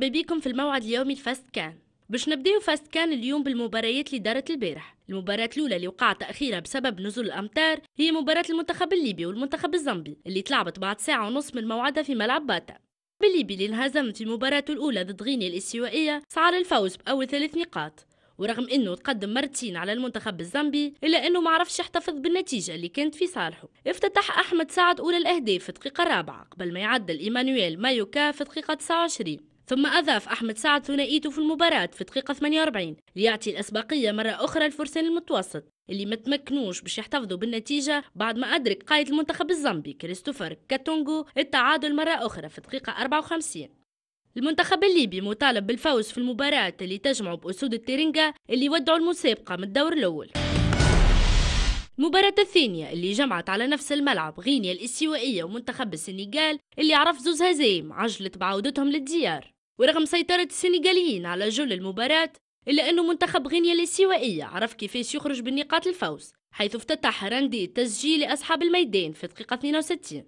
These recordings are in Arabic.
مرحبا بكم في الموعد اليومي لفاست كان باش نبداو فاست كان اليوم بالمباريات اللي دارت البارح المباراة الأولى اللي وقعت تأخيرها بسبب نزول الأمطار هي مباراة المنتخب الليبي والمنتخب الزامبي اللي تلعبت بعد ساعة ونص من موعدها في ملعب باتا بالليبي اللي انهزم في مباراته الأولى ضد غينيا الاستوائية سعى للفوز بأول ثلاث نقاط ورغم انه تقدم مرتين على المنتخب الزامبي الا انه ما عرفش يحتفظ بالنتيجه اللي كانت في صالحه افتتح احمد سعد اولى الاهداف في الدقيقه الرابعه قبل ما يعدل ايمانويل مايوكا في الدقيقه 29 ثم أضاف أحمد سعد ثنائيته في المباراة في دقيقة 48 ليعطي الأسباقية مرة أخرى الفرسان المتوسط اللي ما تمكنوش باش يحتفظوا بالنتيجة بعد ما أدرك قائد المنتخب الزامبي كريستوفر كاتونغو التعادل مرة أخرى في دقيقة 54 المنتخب الليبي مطالب بالفوز في المباراة اللي تجمع بأسود التيرينجا اللي ودعوا المسابقة من الدور الأول المباراة الثانية اللي جمعت على نفس الملعب غينيا الاستوائية ومنتخب السنغال اللي عرف زوز هزايم عجلت بعودتهم للديار ورغم سيطرة السنغاليين على جل المباراة إلا أن منتخب غينيا الاستوائية عرف كيفاش يخرج بالنقاط الفوز حيث افتتح راندي التسجيل لأصحاب الميدان في دقيقة 62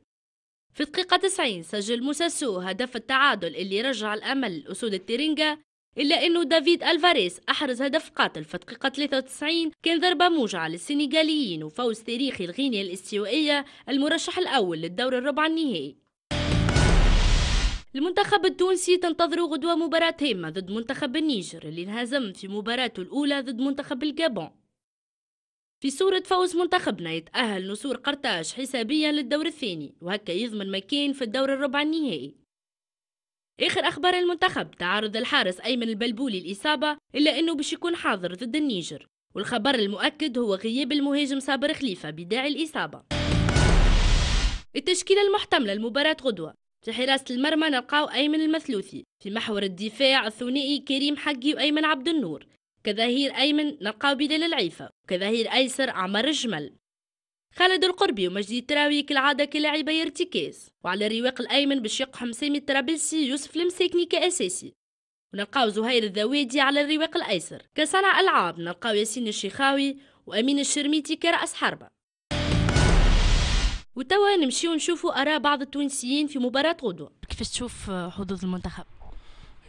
في دقيقة 90 سجل موساسو هدف التعادل اللي رجع الأمل لأسود التيرينجا إلا أنه دافيد ألفاريز أحرز هدف قاتل في دقيقة 93 كان ضربة موجعة للسنغاليين وفوز تاريخي الغينيا الاستوائية المرشح الأول للدور الربع النهائي المنتخب التونسي تنتظر غدوة مباراة هامة ضد منتخب النيجر اللي انهزم في مباراته الأولى ضد منتخب الجابون في صورة فوز منتخبنا يتأهل نسور قرطاج حسابيا للدور الثاني وهكا يضمن مكان في الدور الربع النهائي آخر أخبار المنتخب تعرض الحارس أيمن البلبولي الإصابة إلا أنه باش يكون حاضر ضد النيجر والخبر المؤكد هو غياب المهاجم صابر خليفة بداعي الإصابة التشكيلة المحتملة لمباراة غدوة في حراسة المرمى نلقاو أيمن المثلوثي في محور الدفاع الثنائي كريم حقي وأيمن عبد النور كظهير أيمن نلقاو بلال العيفة وكظهير أيسر عمر الجمل خالد القربي ومجدي التراوي كالعادة كلاعب ارتكاز وعلى الرواق الأيمن يقحم حمسامي الترابلسي يوسف المساكني كأساسي ونلقاو زهير الذوادي على الرواق الأيسر كصانع ألعاب نلقاو ياسين الشيخاوي وأمين الشرميتي كرأس حربة وتوا نمشيو نشوفوا اراء بعض التونسيين في مباراه غدوه كيفاش تشوف حظوظ المنتخب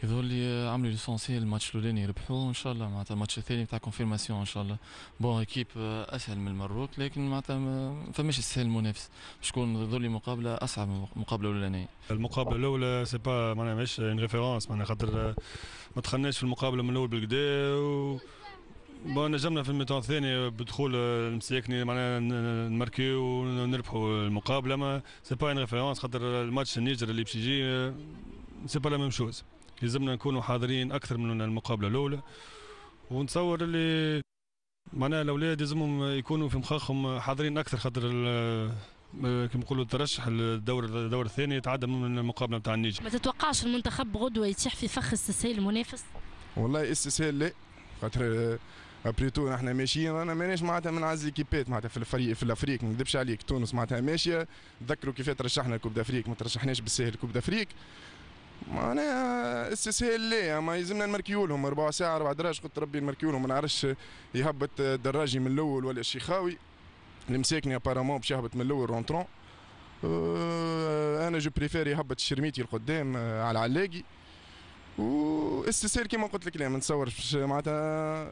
يظهر لي عملوا ليسونسيال الماتش الاولاني ربحوه ان شاء الله معناتها الماتش الثاني تاع كونفيرماسيون ان شاء الله بون ايكيب euh, اسهل من المروك لكن معناتها ما فماش السهل منافس شكون يظهر لي مقابله اصعب من المقابله الاولانية المقابله الاولى سي با معناها ماهيش اون ريفيرونس معناها خاطر آه، ما دخلناش في المقابله من الاول بالكدا و... بون نجمنا في الميتون الثاني بدخول المساكني معناها نماركيو ونربحوا المقابله ما سي با ان ريفيرونس خاطر الماتش النيجر اللي باش يجي سي با لا ميم شوز لازمنا نكونوا حاضرين اكثر من المقابله الاولى ونتصور اللي معناها الاولاد لازمهم يكونوا في مخاخهم حاضرين اكثر خاطر كما نقولوا ترشح الدور الدور الثاني يتعدى من المقابله نتاع النيجر ما تتوقعش المنتخب غدوه يتيح في فخ استسهال المنافس والله استسهال لا خاطر ابري تو احنا ماشيين انا مانيش معناتها من عز ليكيبات معناتها في الفريق في الافريق ما نكذبش عليك تونس معناتها ماشيه تذكروا كيف ترشحنا الكوب دافريك ما ترشحناش بالساهل الكوب دافريك معناها استسهال لا ما يلزمنا نمركيو لهم ربع ساعه ربع دراج قلت ربي نمركيو لهم ما نعرفش يهبط دراجي من الاول ولا الشيخاوي مساكني ابارامون باش يهبط من الاول رونترون آه، انا جو بريفير يهبط الشرميتي القدام آه، على العلاقي واستسهال كيما قلت لك لا ما نتصورش معناتها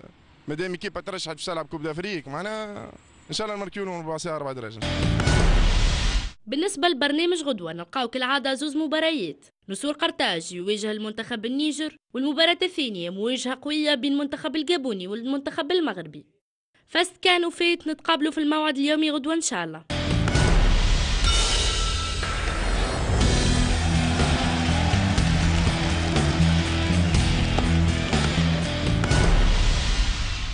مادام كيبا ترشحت باش تلعب كوب دافريك معناها ان شاء الله نمركيو لهم اربع درجة بالنسبة لبرنامج غدوة نلقاو كالعادة زوز مباريات نسور قرطاج يواجه المنتخب النيجر والمباراة الثانية مواجهة قوية بين المنتخب الجابوني والمنتخب المغربي فاست كان فات نتقابلوا في الموعد اليومي غدوة إن شاء الله